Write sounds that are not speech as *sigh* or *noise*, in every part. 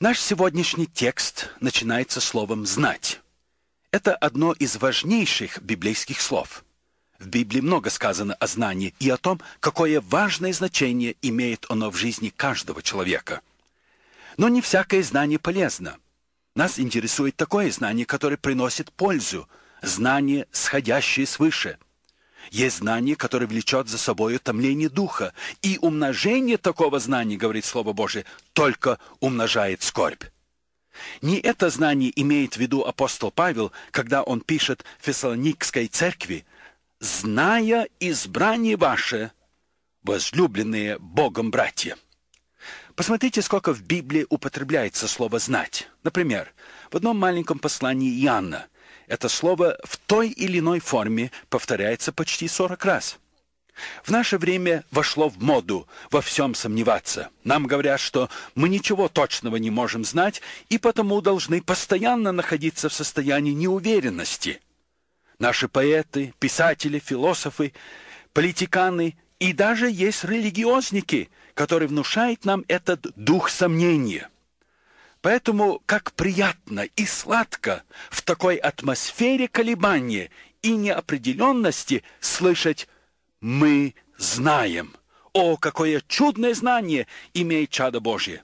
Наш сегодняшний текст начинается словом «знать». Это одно из важнейших библейских слов. В Библии много сказано о знании и о том, какое важное значение имеет оно в жизни каждого человека. Но не всякое знание полезно. Нас интересует такое знание, которое приносит пользу, знание, сходящее свыше – есть знание, которое влечет за собой утомление духа. И умножение такого знания, говорит Слово Божие, только умножает скорбь. Не это знание имеет в виду апостол Павел, когда он пишет Фессалоникской церкви, «Зная избрание ваше, возлюбленные Богом братья». Посмотрите, сколько в Библии употребляется слово «знать». Например, в одном маленьком послании Иоанна – это слово в той или иной форме повторяется почти 40 раз. В наше время вошло в моду во всем сомневаться. Нам говорят, что мы ничего точного не можем знать и потому должны постоянно находиться в состоянии неуверенности. Наши поэты, писатели, философы, политиканы и даже есть религиозники, которые внушают нам этот дух сомнения. Поэтому как приятно и сладко в такой атмосфере колебания и неопределенности слышать «мы знаем». О, какое чудное знание имеет чадо Божье!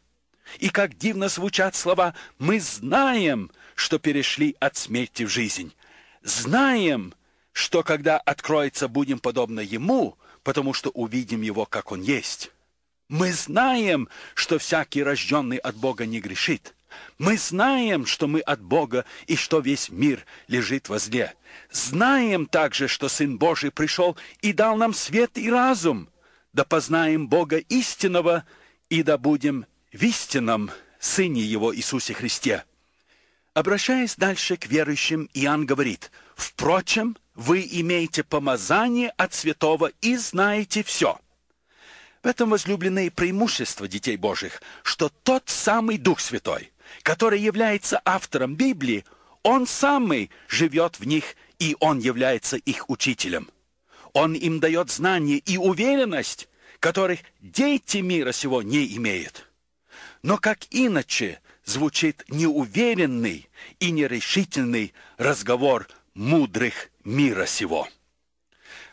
И как дивно звучат слова «мы знаем», что перешли от смерти в жизнь. Знаем, что когда откроется, будем подобно Ему, потому что увидим Его, как Он есть. Мы знаем, что всякий рожденный от Бога не грешит. Мы знаем, что мы от Бога и что весь мир лежит возле. Знаем также, что Сын Божий пришел и дал нам свет и разум. Да познаем Бога истинного и да будем в истинном Сыне Его Иисусе Христе. Обращаясь дальше к верующим, Иоанн говорит, «Впрочем, вы имеете помазание от святого и знаете все». В этом, возлюбленные, преимущество детей Божьих, что тот самый Дух Святой, который является автором Библии, он самый живет в них, и он является их учителем. Он им дает знания и уверенность, которых дети мира сего не имеют. Но как иначе звучит неуверенный и нерешительный разговор мудрых мира сего?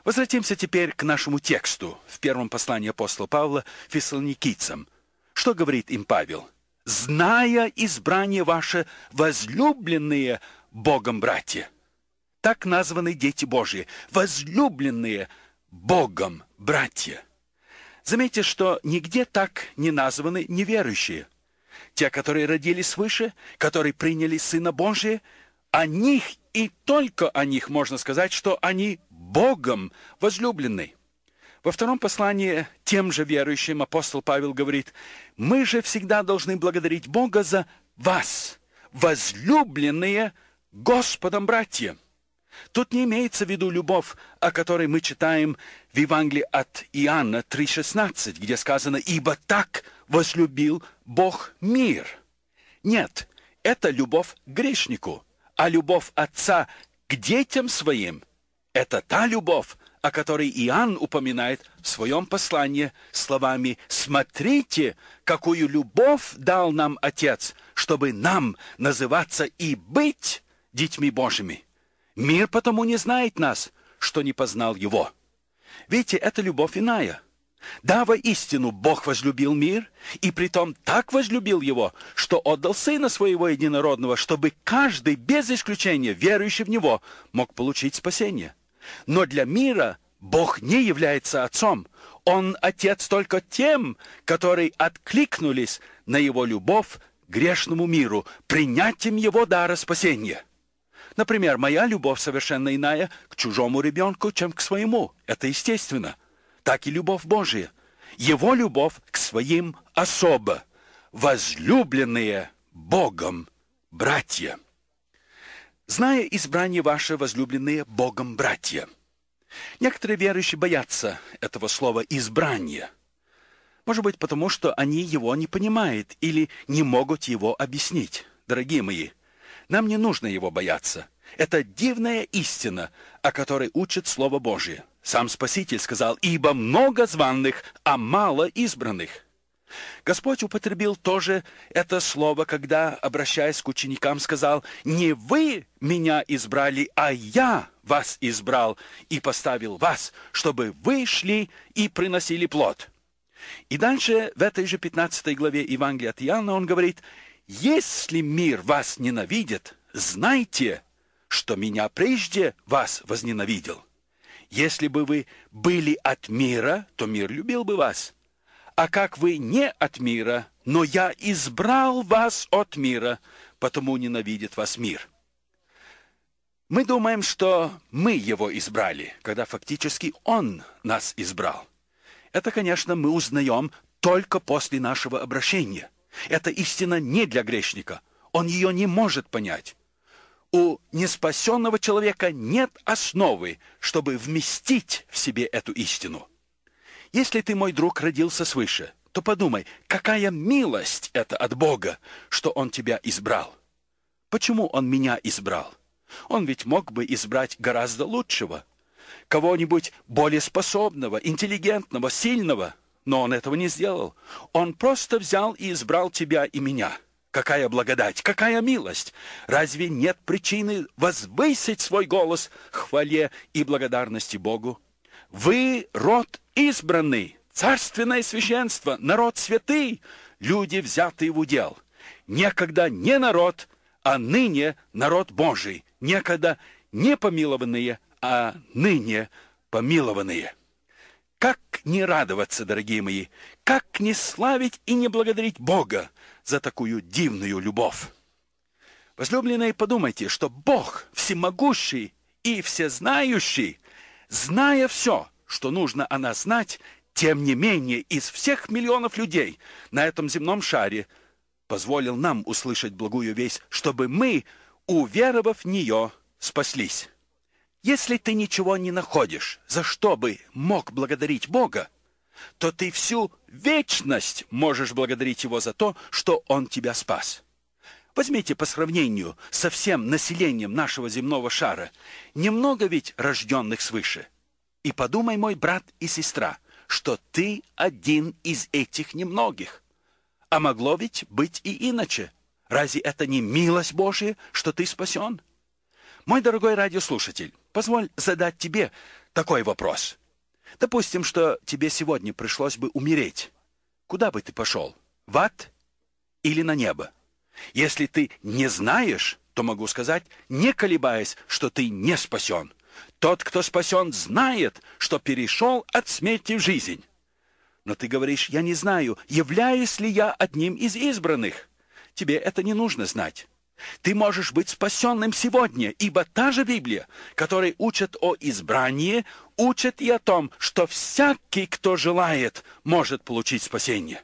Возвратимся теперь к нашему тексту в первом послании апостола Павла фессалоникийцам. Что говорит им Павел? «Зная избрание ваше, возлюбленные Богом братья». Так названы дети Божьи, возлюбленные Богом братья. Заметьте, что нигде так не названы неверующие. Те, которые родились свыше, которые приняли Сына Божия, о них и только о них можно сказать, что они Богом возлюбленный. Во втором послании тем же верующим апостол Павел говорит, «Мы же всегда должны благодарить Бога за вас, возлюбленные Господом братья». Тут не имеется в виду любовь, о которой мы читаем в Евангелии от Иоанна 3,16, где сказано «Ибо так возлюбил Бог мир». Нет, это любовь к грешнику, а любовь Отца к детям своим – это та любовь, о которой Иоанн упоминает в своем послании словами «Смотрите, какую любовь дал нам Отец, чтобы нам называться и быть детьми Божьими. Мир потому не знает нас, что не познал Его». Видите, это любовь иная. Да, истину. Бог возлюбил мир, и притом так возлюбил его, что отдал Сына Своего Единородного, чтобы каждый, без исключения, верующий в Него, мог получить спасение – но для мира Бог не является отцом. Он отец только тем, которые откликнулись на его любовь грешному миру, принятием его дара спасения. Например, моя любовь совершенно иная к чужому ребенку, чем к своему. Это естественно. Так и любовь Божия. Его любовь к своим особо. Возлюбленные Богом братья зная избрание ваше, возлюбленные Богом братья. Некоторые верующие боятся этого слова избрание. Может быть, потому что они его не понимают или не могут его объяснить. Дорогие мои, нам не нужно его бояться. Это дивная истина, о которой учит слово Божие. Сам Спаситель сказал: "Ибо много званных, а мало избранных". Господь употребил тоже это слово, когда, обращаясь к ученикам, сказал, «Не вы меня избрали, а я вас избрал и поставил вас, чтобы вы шли и приносили плод». И дальше в этой же 15 главе Евангелия от Иоанна он говорит, «Если мир вас ненавидит, знайте, что меня прежде вас возненавидел. Если бы вы были от мира, то мир любил бы вас». А как вы не от мира, но я избрал вас от мира, потому ненавидит вас мир. Мы думаем, что мы его избрали, когда фактически он нас избрал. Это, конечно, мы узнаем только после нашего обращения. Это истина не для грешника. Он ее не может понять. У неспасенного человека нет основы, чтобы вместить в себе эту истину. Если ты, мой друг, родился свыше, то подумай, какая милость это от Бога, что Он тебя избрал. Почему Он меня избрал? Он ведь мог бы избрать гораздо лучшего, кого-нибудь более способного, интеллигентного, сильного, но Он этого не сделал. Он просто взял и избрал тебя и меня. Какая благодать, какая милость! Разве нет причины возвысить свой голос хвале и благодарности Богу? Вы — род избранный, царственное священство, народ святый, люди, взятые в удел. Некогда не народ, а ныне народ Божий. Некогда не помилованные, а ныне помилованные. Как не радоваться, дорогие мои, как не славить и не благодарить Бога за такую дивную любовь. Возлюбленные, подумайте, что Бог всемогущий и всезнающий, зная все, что нужно о знать, тем не менее из всех миллионов людей на этом земном шаре позволил нам услышать благую весть, чтобы мы, уверовав в нее, спаслись. Если ты ничего не находишь, за что бы мог благодарить Бога, то ты всю вечность можешь благодарить его за то, что он тебя спас. Возьмите по сравнению со всем населением нашего земного шара, немного ведь рожденных свыше – и подумай, мой брат и сестра, что ты один из этих немногих. А могло ведь быть и иначе. Разве это не милость Божия, что ты спасен? Мой дорогой радиослушатель, позволь задать тебе такой вопрос. Допустим, что тебе сегодня пришлось бы умереть. Куда бы ты пошел? В ад или на небо? Если ты не знаешь, то могу сказать, не колебаясь, что ты не спасен. Тот, кто спасен, знает, что перешел от смерти в жизнь. Но ты говоришь, я не знаю, являюсь ли я одним из избранных. Тебе это не нужно знать. Ты можешь быть спасенным сегодня, ибо та же Библия, которая учит о избрании, учит и о том, что всякий, кто желает, может получить спасение.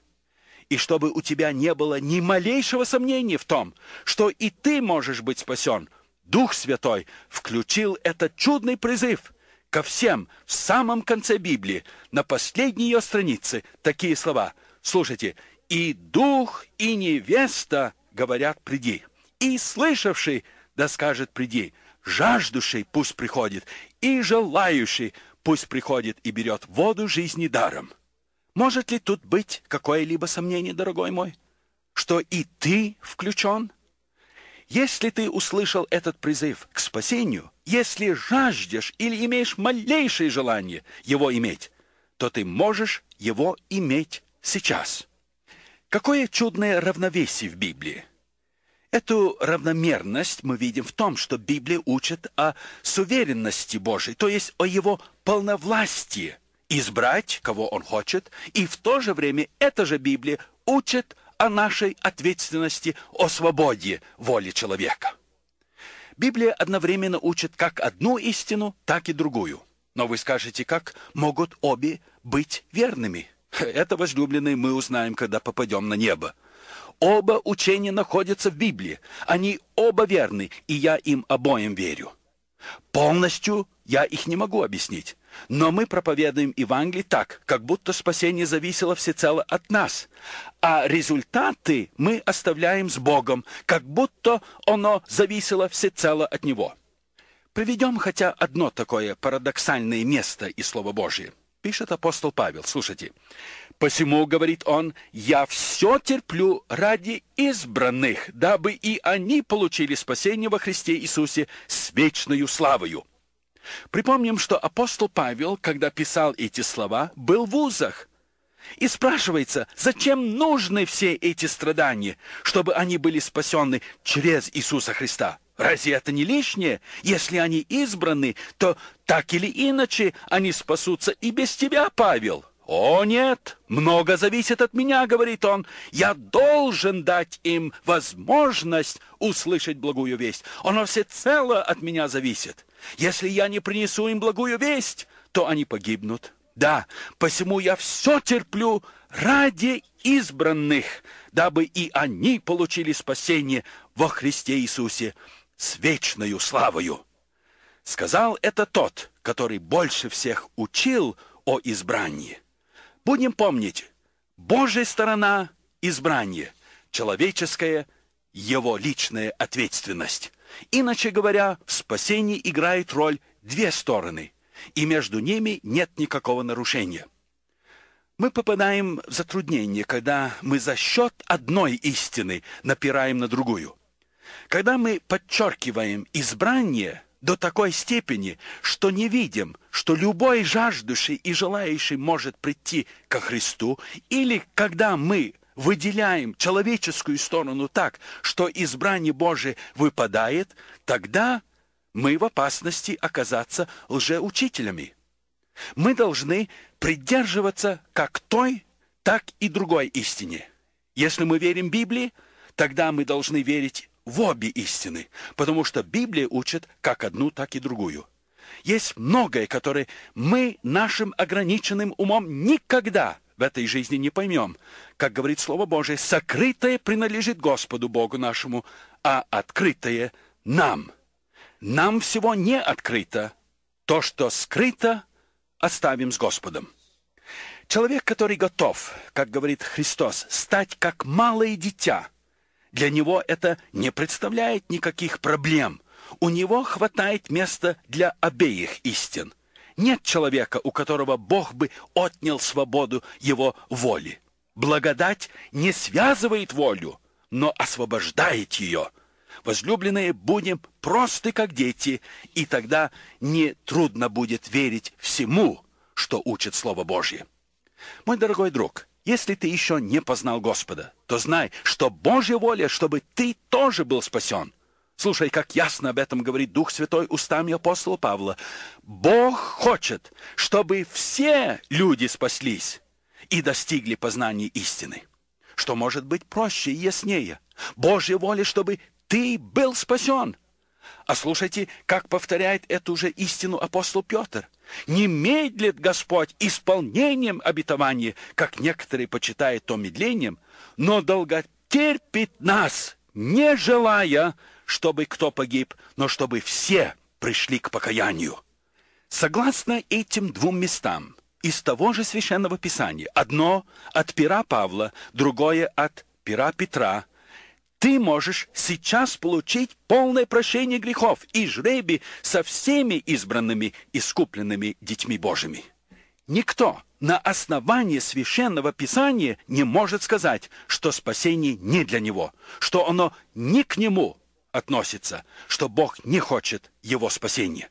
И чтобы у тебя не было ни малейшего сомнения в том, что и ты можешь быть спасен, Дух Святой включил этот чудный призыв ко всем в самом конце Библии, на последней ее странице, такие слова. Слушайте, «И дух, и невеста говорят, приди, и слышавший, да скажет, приди, жаждущий пусть приходит, и желающий пусть приходит и берет воду жизни даром». Может ли тут быть какое-либо сомнение, дорогой мой, что и ты включен – если ты услышал этот призыв к спасению, если жаждешь или имеешь малейшее желание его иметь, то ты можешь его иметь сейчас. Какое чудное равновесие в Библии! Эту равномерность мы видим в том, что Библия учит о суверенности Божьей, то есть о его полновластии избрать, кого он хочет, и в то же время эта же Библия учит о нашей ответственности, о свободе воли человека. Библия одновременно учит как одну истину, так и другую. Но вы скажете, как могут обе быть верными? *laughs* Это, возлюбленные, мы узнаем, когда попадем на небо. Оба учения находятся в Библии. Они оба верны, и я им обоим верю. Полностью я их не могу объяснить. Но мы проповедуем Евангелие так, как будто спасение зависело всецело от нас, а результаты мы оставляем с Богом, как будто оно зависело всецело от Него. Приведем хотя одно такое парадоксальное место из Слова Божьего пишет апостол Павел. Слушайте. «Посему, — говорит он, — я все терплю ради избранных, дабы и они получили спасение во Христе Иисусе с вечною славою». Припомним, что апостол Павел, когда писал эти слова, был в узах. И спрашивается, зачем нужны все эти страдания, чтобы они были спасены через Иисуса Христа? Разве это не лишнее? Если они избраны, то так или иначе они спасутся и без тебя, Павел. «О, нет! Много зависит от меня», — говорит он. «Я должен дать им возможность услышать благую весть. Оно всецело от меня зависит». Если я не принесу им благую весть, то они погибнут. Да, посему я все терплю ради избранных, дабы и они получили спасение во Христе Иисусе с вечною славою. Сказал это тот, который больше всех учил о избрании. Будем помнить, Божья сторона – избрание, человеческая – его личная ответственность. Иначе говоря, в спасении играет роль две стороны, и между ними нет никакого нарушения. Мы попадаем в затруднение, когда мы за счет одной истины напираем на другую. Когда мы подчеркиваем избрание до такой степени, что не видим, что любой жаждущий и желающий может прийти ко Христу, или когда мы – выделяем человеческую сторону так, что избрание Божие выпадает, тогда мы в опасности оказаться лжеучителями. Мы должны придерживаться как той, так и другой истине. Если мы верим Библии, тогда мы должны верить в обе истины, потому что Библия учит как одну, так и другую. Есть многое, которое мы нашим ограниченным умом никогда в этой жизни не поймем. Как говорит Слово Божие, сокрытое принадлежит Господу Богу нашему, а открытое нам. Нам всего не открыто. То, что скрыто, оставим с Господом. Человек, который готов, как говорит Христос, стать как малое дитя, для него это не представляет никаких проблем. У него хватает места для обеих истин – нет человека, у которого Бог бы отнял свободу его воли. Благодать не связывает волю, но освобождает ее. Возлюбленные, будем просты, как дети, и тогда не трудно будет верить всему, что учит Слово Божье. Мой дорогой друг, если ты еще не познал Господа, то знай, что Божья воля, чтобы ты тоже был спасен. Слушай, как ясно об этом говорит Дух Святой устами апостола Павла. Бог хочет, чтобы все люди спаслись и достигли познания истины. Что может быть проще и яснее? Божья воля, чтобы ты был спасен. А слушайте, как повторяет эту же истину апостол Петр. «Не медлит Господь исполнением обетования, как некоторые почитают то медлением, но долго терпит нас, не желая, чтобы кто погиб, но чтобы все пришли к покаянию. Согласно этим двум местам, из того же Священного Писания, одно от пера Павла, другое от пера Петра, ты можешь сейчас получить полное прощение грехов и жребий со всеми избранными, искупленными детьми Божьими. Никто на основании священного писания не может сказать, что спасение не для него, что оно не к нему, относится, что Бог не хочет его спасения.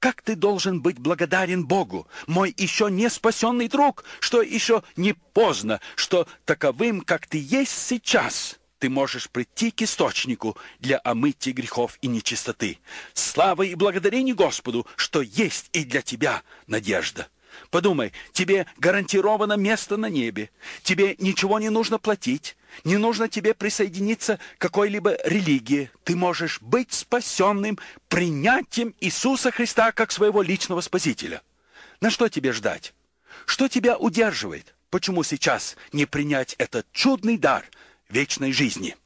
Как ты должен быть благодарен Богу, мой еще не спасенный друг, что еще не поздно, что таковым, как ты есть сейчас, ты можешь прийти к источнику для омытия грехов и нечистоты. Слава и благодарение Господу, что есть и для тебя надежда. Подумай, тебе гарантировано место на небе, тебе ничего не нужно платить, не нужно тебе присоединиться к какой-либо религии. Ты можешь быть спасенным принятием Иисуса Христа как своего личного спасителя. На что тебе ждать? Что тебя удерживает? Почему сейчас не принять этот чудный дар вечной жизни?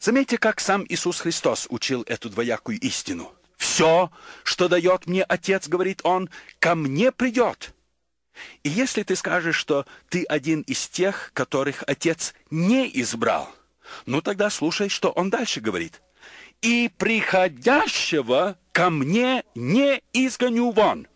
Заметьте, как сам Иисус Христос учил эту двоякую истину – все, что дает мне отец, говорит он, ко мне придет. И если ты скажешь, что ты один из тех, которых отец не избрал, ну тогда слушай, что он дальше говорит. И приходящего ко мне не изгоню вон.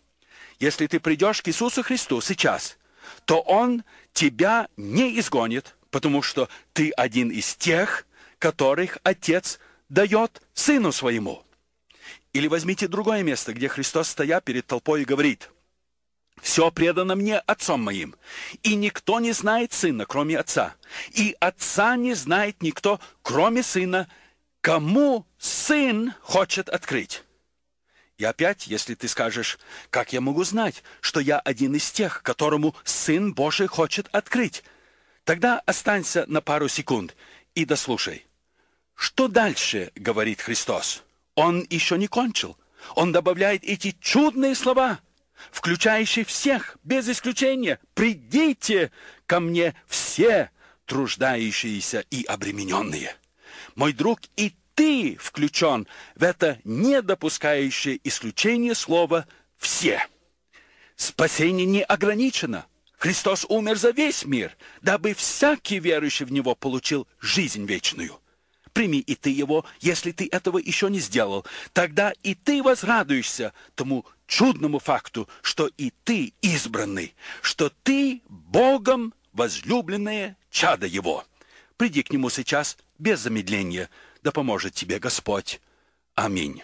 Если ты придешь к Иисусу Христу сейчас, то он тебя не изгонит, потому что ты один из тех, которых отец дает сыну своему. Или возьмите другое место, где Христос, стоя перед толпой, говорит, «Все предано мне Отцом моим, и никто не знает Сына, кроме Отца, и Отца не знает никто, кроме Сына, кому Сын хочет открыть». И опять, если ты скажешь, как я могу знать, что я один из тех, которому Сын Божий хочет открыть, тогда останься на пару секунд и дослушай. Что дальше, говорит Христос? Он еще не кончил. Он добавляет эти чудные слова, включающие всех, без исключения. «Придите ко мне все труждающиеся и обремененные». Мой друг, и ты включен в это недопускающее исключение слова «все». Спасение не ограничено. Христос умер за весь мир, дабы всякий верующий в Него получил жизнь вечную прими и ты его, если ты этого еще не сделал. Тогда и ты возрадуешься тому чудному факту, что и ты избранный, что ты Богом возлюбленное чадо его. Приди к нему сейчас без замедления, да поможет тебе Господь. Аминь.